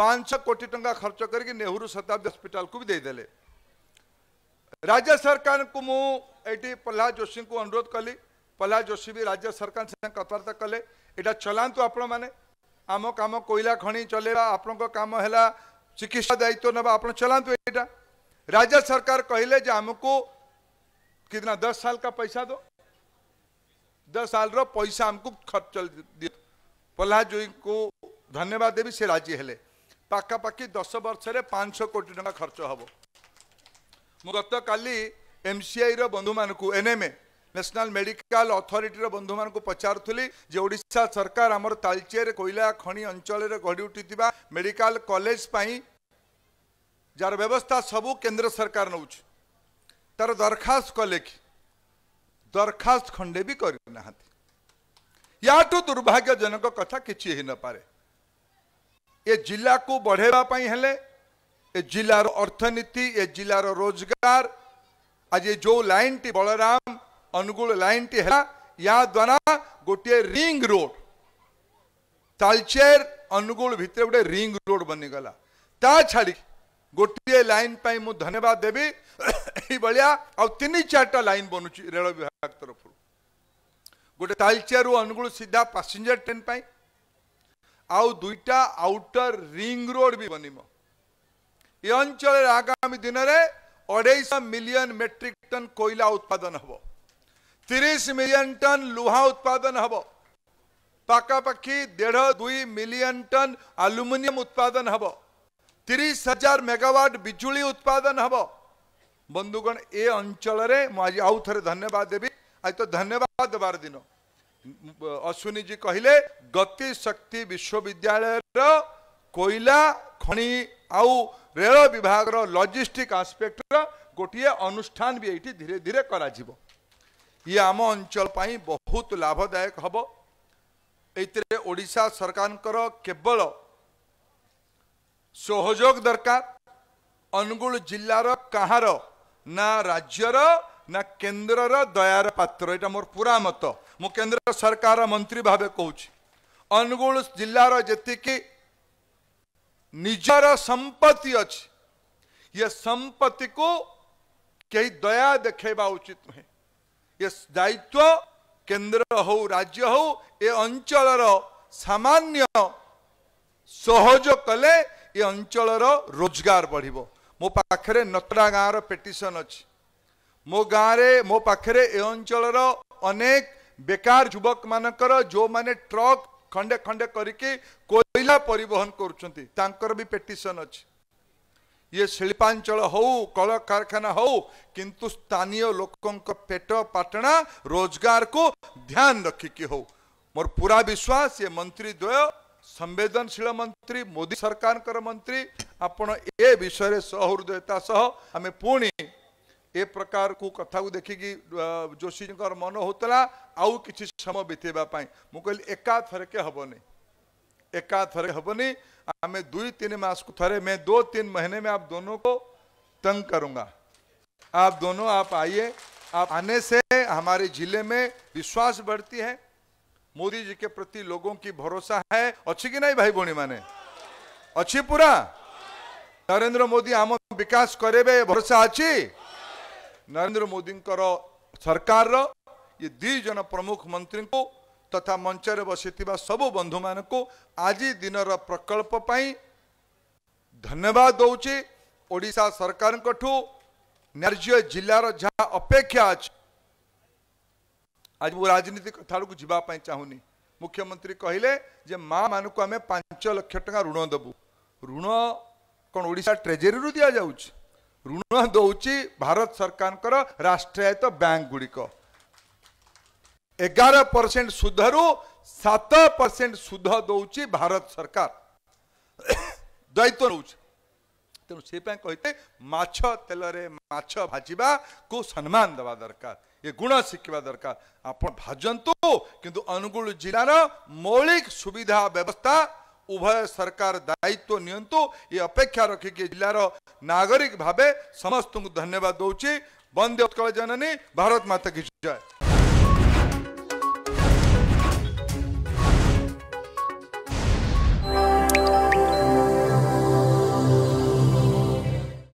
पांच कोटी टाइम खर्च करके नेहरू शताब्दी हस्पिटाल को भी देदेले राज्य सरकार को मुझे प्रहलाद जोशी को अनुरोध कली प्रहलाद जोशी भी राज्य सरकार से कथबार्ता कले यहाँ चलांतु आपण मैंने आम कम कोईला खणी चलेगा आपण कम है चिकित्सा दायित्व ना आप चलांतु यहाँ राज्य सरकार कहले आमको कितना दस साल का पैसा दो दस साल पैसा आमको खर्च दि प्रहलाद जोशी को धन्यवाद देवी से राजी हेले ପାଖାପାଖି ଦଶ ବର୍ଷରେ ପାଞ୍ଚଶହ କୋଟି ଟଙ୍କା ଖର୍ଚ୍ଚ ହେବ ମୁଁ ଗତକାଲି ଏମ୍ସିଆଇର ବନ୍ଧୁମାନଙ୍କୁ ଏନ୍ଏମ୍ଏ ନ୍ୟାସନାଲ୍ ମେଡିକାଲ ଅଥରିଟିର ବନ୍ଧୁମାନଙ୍କୁ ପଚାରୁଥିଲି ଯେ ଓଡ଼ିଶା ସରକାର ଆମର ତାଳଚେର କୋଇଲା ଖଣି ଅଞ୍ଚଳରେ ଗଢ଼ି ଉଠିଥିବା ମେଡିକାଲ କଲେଜ ପାଇଁ ଯାହାର ବ୍ୟବସ୍ଥା ସବୁ କେନ୍ଦ୍ର ସରକାର ନେଉଛି ତାର ଦରଖାସ୍ତ କଲେ କି ଦରଖାସ୍ତ ଖଣ୍ଡେ ବି କରିନାହାନ୍ତି ୟାଠୁ ଦୁର୍ଭାଗ୍ୟଜନକ କଥା କିଛି ହେଇନପାରେ ए जिला को बढ़ेबाई जिलार अर्थनीति ए जिलार रोजगार आज ये जो लाइन टी बलराम अनुगुल लाइन टी है या द्वारा गोटे रिंग रोड तालचेर अनुगुल भितर गोटे रिंग रोड बनी गला ता छाड़ी गोटे लाइन पे मु धन्यवाद देवी भाया आउ तीन लाइन बनुची रेल विभाग तरफ गोटे तालचेर अनुगुल सीधा पैसेंजर ट्रेन पाई आईटा आउटर रिंग रोड भी बनब ये अंचल आगामी दिन में अढ़ मिलियन मेट्रिक टन कोईला उत्पादन हम तीस मिलियन टन लुहा उत्पादन हम पखापाखी देढ़ दुई मिलियन टन आलुमिनियम उत्पादन हम तीस हजार मेगावाट विजुली उत्पादन हम बंधुगण ये अंचल मुझे आउ थ धन्यवाद देवी आज तो धन्यवाद देवार दिन ଅଶ୍ୱିନୀଜୀ କହିଲେ ଗତିଶକ୍ତି ବିଶ୍ୱବିଦ୍ୟାଳୟର କୋଇଲା ଖଣି ଆଉ ରେଳ ବିଭାଗର ଲଜିଷ୍ଟିକ୍ ଆସ୍ପେକ୍ଟର ଗୋଟିଏ ଅନୁଷ୍ଠାନ ବି ଏଇଠି ଧୀରେ ଧୀରେ କରାଯିବ ଇଏ ଆମ ଅଞ୍ଚଳ ପାଇଁ ବହୁତ ଲାଭଦାୟକ ହେବ ଏଥିରେ ଓଡ଼ିଶା ସରକାରଙ୍କର କେବଳ ସହଯୋଗ ଦରକାର ଅନୁଗୁଳ ଜିଲ୍ଲାର କାହାର ନା ରାଜ୍ୟର ना केन्द्र दयार पात्र यहाँ मोर पूरा मत मु केन्द्र सरकार मंत्री भाव कौच अनुगु जिलार जी निजर संपत्ति अच्छी ये संपत्ति को कई दया देखा उचित नुहे ये दायित्व केन्द्र हो राज्य हो ए अंचल सामान्य सहज कले ये अंचल रोजगार बढ़ो मो पाखे नतरा गाँव पेटिशन अच्छी मो गाँव मो पाखे ए अंचल अनेक बेकार युवक मान जो मैंने ट्रक खंडे खंडे करईला पर भी पेटिशन अच्छे ये शिल्पांचल हौ कल कारखाना हो किंतु स्थानीय लोकों पेट पाटना रोजगार को ध्यान रखिकी हौ मोर पूरा विश्वास ये मंत्री द्वय संवेदनशील मंत्री मोदी सरकार मंत्री आपय सहृदयता आम पुणी ए प्रकार को कथा को देखिक जोशी जी मन होता आउ कि समय बीतवापी मुझे एका थर के हेनी एका थरके हेनी आम दुई तीन मस को थे मैं दो तीन महीने में आप दोनों को तंग करूंगा आप दोनों आप आइए आप आने से हमारे जिले में विश्वास बढ़ती है मोदी जी के प्रति लोगों की भरोसा है अच्छी कि नहीं भाई भौणी माने अच्छी पूरा नरेंद्र मोदी आम विकास करे भरोसा अच्छी नरेन्द्र मोदी सरकार ये दीज प्रमुख मंत्री को तथा मंच में बस सब बंधु मानक आज दिन प्रकल्पाई धन्यवाद दौचे ओडा सरकार न्याय जिलार जहाँ अपेक्षा अच्छे आज मु राजनीति कथक जी चाहूनी मुख्यमंत्री कहले जे माँ मान को आम पांच लक्ष टा ऋण देवु ऋण कौन ओडा ट्रेजेरी दि जाऊँगी ଋଣ ଦେଉଛି ଭାରତ ସରକାରଙ୍କର ରାଷ୍ଟ୍ରାୟତ୍ତ ବ୍ୟାଙ୍କ ଗୁଡ଼ିକ ଏଗାର ପରସେଣ୍ଟ ସୁଧରୁ ସାତ ପରସେଣ୍ଟ ସୁଧ ଦେଉଛି ଭାରତ ସରକାର ଦାୟିତ୍ୱ ନେଉଛି ତେଣୁ ସେ ପାଇଁ କହିଥିଲେ ମାଛ ତେଲରେ ମାଛ ଭାଜିବାକୁ ସମ୍ମାନ ଦେବା ଦରକାର ଏ ଗୁଣ ଶିଖିବା ଦରକାର ଆପଣ ଭାଜନ୍ତୁ କିନ୍ତୁ ଅନୁଗୁଳ ଜିଲ୍ଲାର ମୌଳିକ ସୁବିଧା ବ୍ୟବସ୍ଥା उभय सरकार दायित्व नियंतु ये अपेक्षा रखिकी जिलार नागरिक भाव समस्त को धन्यवाद दौचे वंदे उत्कल जननी भारत माता की जय